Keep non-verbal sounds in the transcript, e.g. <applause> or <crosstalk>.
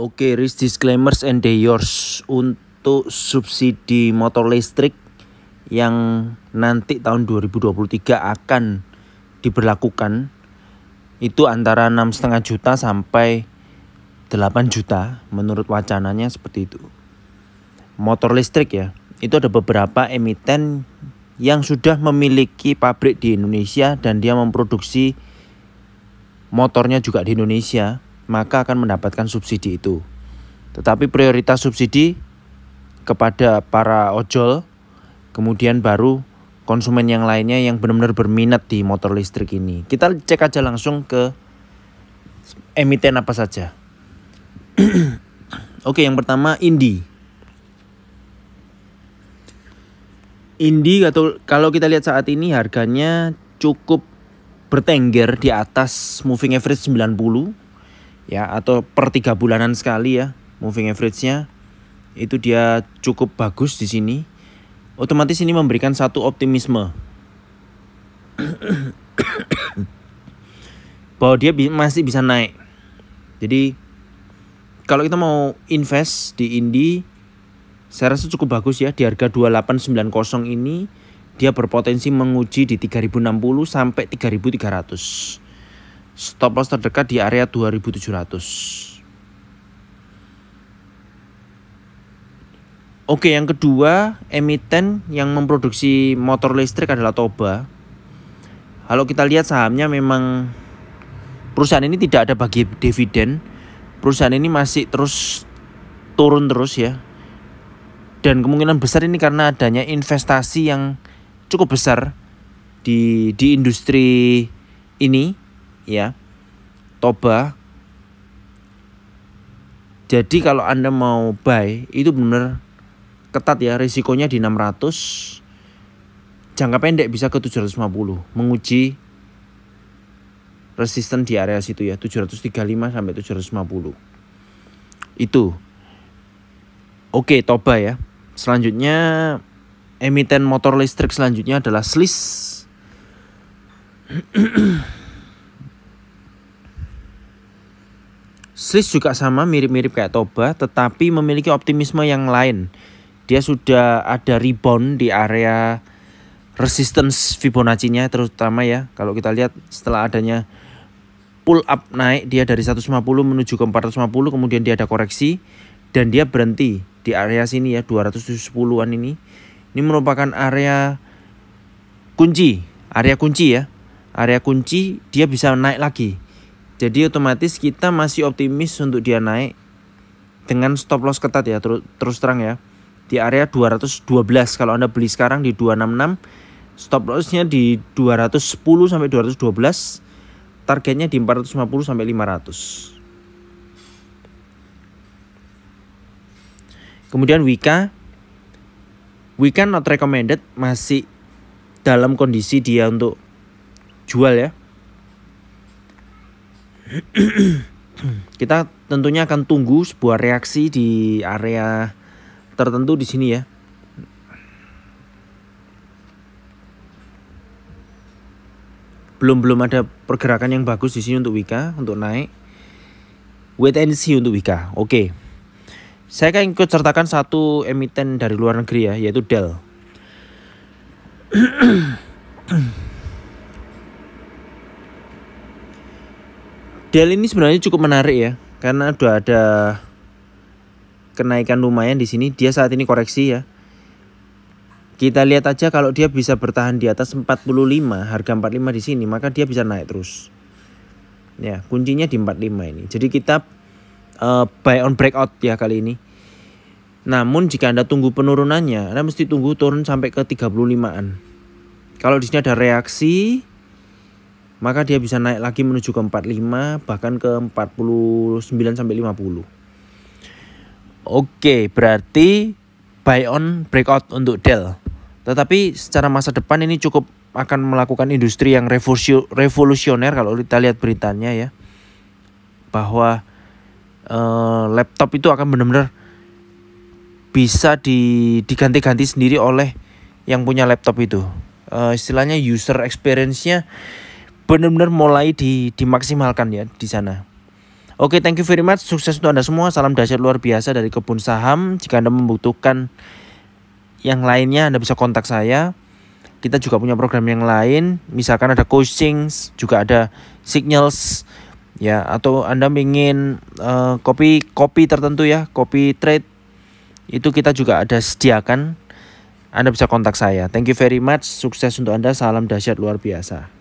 Oke, okay, risk disclaimers and the yours untuk subsidi motor listrik yang nanti tahun 2023 akan diberlakukan itu antara enam setengah juta sampai 8 juta menurut wacananya seperti itu. Motor listrik ya, itu ada beberapa emiten yang sudah memiliki pabrik di Indonesia dan dia memproduksi motornya juga di Indonesia maka akan mendapatkan subsidi itu. Tetapi prioritas subsidi kepada para ojol, kemudian baru konsumen yang lainnya yang benar-benar berminat di motor listrik ini. Kita cek aja langsung ke emiten apa saja. <clears throat> Oke, yang pertama Indi. Indi atau kalau kita lihat saat ini harganya cukup bertengger di atas moving average 90 ya atau per tiga bulanan sekali ya moving average-nya itu dia cukup bagus di sini otomatis ini memberikan satu optimisme <coughs> bahwa dia masih bisa naik jadi kalau kita mau invest di Indi saya rasa cukup bagus ya di harga 2890 ini dia berpotensi menguji di 3060 sampai 3300 stop loss terdekat di area 2700. Oke, yang kedua, emiten yang memproduksi motor listrik adalah Toba. Kalau kita lihat sahamnya memang perusahaan ini tidak ada bagi dividen. Perusahaan ini masih terus turun terus ya. Dan kemungkinan besar ini karena adanya investasi yang cukup besar di di industri ini ya Toba jadi kalau anda mau buy itu benar ketat ya risikonya di 600 jangka pendek bisa ke 750 menguji resisten di area situ ya 735 sampai 750 itu oke Toba ya selanjutnya emiten motor listrik selanjutnya adalah Slis <clears throat> Slis juga sama mirip-mirip kayak Toba tetapi memiliki optimisme yang lain. Dia sudah ada rebound di area resistance Fibonacci-nya terutama ya. Kalau kita lihat setelah adanya pull up naik dia dari 150 menuju ke 450 kemudian dia ada koreksi dan dia berhenti di area sini ya 270-an ini. Ini merupakan area kunci, area kunci ya. Area kunci dia bisa naik lagi jadi otomatis kita masih optimis untuk dia naik dengan stop loss ketat ya terus terus terang ya. Di area 212 kalau Anda beli sekarang di 266 stop lossnya di 210 sampai 212 targetnya di 450 sampai 500 Kemudian Wika Wika not recommended masih dalam kondisi dia untuk jual ya kita tentunya akan tunggu sebuah reaksi di area tertentu di sini ya. Belum belum ada pergerakan yang bagus di sini untuk Wika untuk naik. Wait and see untuk Wika. Oke. Okay. Saya akan ikut sertakan satu emiten dari luar negeri ya, yaitu Dell. Dell ini sebenarnya cukup menarik ya, karena udah ada kenaikan lumayan di sini. Dia saat ini koreksi ya. Kita lihat aja kalau dia bisa bertahan di atas 45, harga 45 di sini, maka dia bisa naik terus. Ya, kuncinya di 45 ini. Jadi kita uh, buy on breakout ya kali ini. Namun jika Anda tunggu penurunannya, Anda mesti tunggu turun sampai ke 35-an. Kalau di sini ada reaksi, maka dia bisa naik lagi menuju ke 45 bahkan ke 49 sampai 50. Oke, berarti buy on breakout untuk Dell. Tetapi secara masa depan ini cukup akan melakukan industri yang revolusioner kalau kita lihat beritanya ya. Bahwa eh, laptop itu akan benar-benar bisa di, diganti-ganti sendiri oleh yang punya laptop itu. Eh, istilahnya user experience-nya benar-benar mulai di, dimaksimalkan ya di sana. Oke, okay, thank you very much. Sukses untuk Anda semua. Salam dahsyat luar biasa dari kebun saham. Jika Anda membutuhkan yang lainnya, Anda bisa kontak saya. Kita juga punya program yang lain, misalkan ada coaching, juga ada signals, ya. Atau Anda ingin copy eh, kopi kopi tertentu ya, kopi trade itu kita juga ada sediakan. Anda bisa kontak saya. Thank you very much. Sukses untuk Anda. Salam dahsyat luar biasa.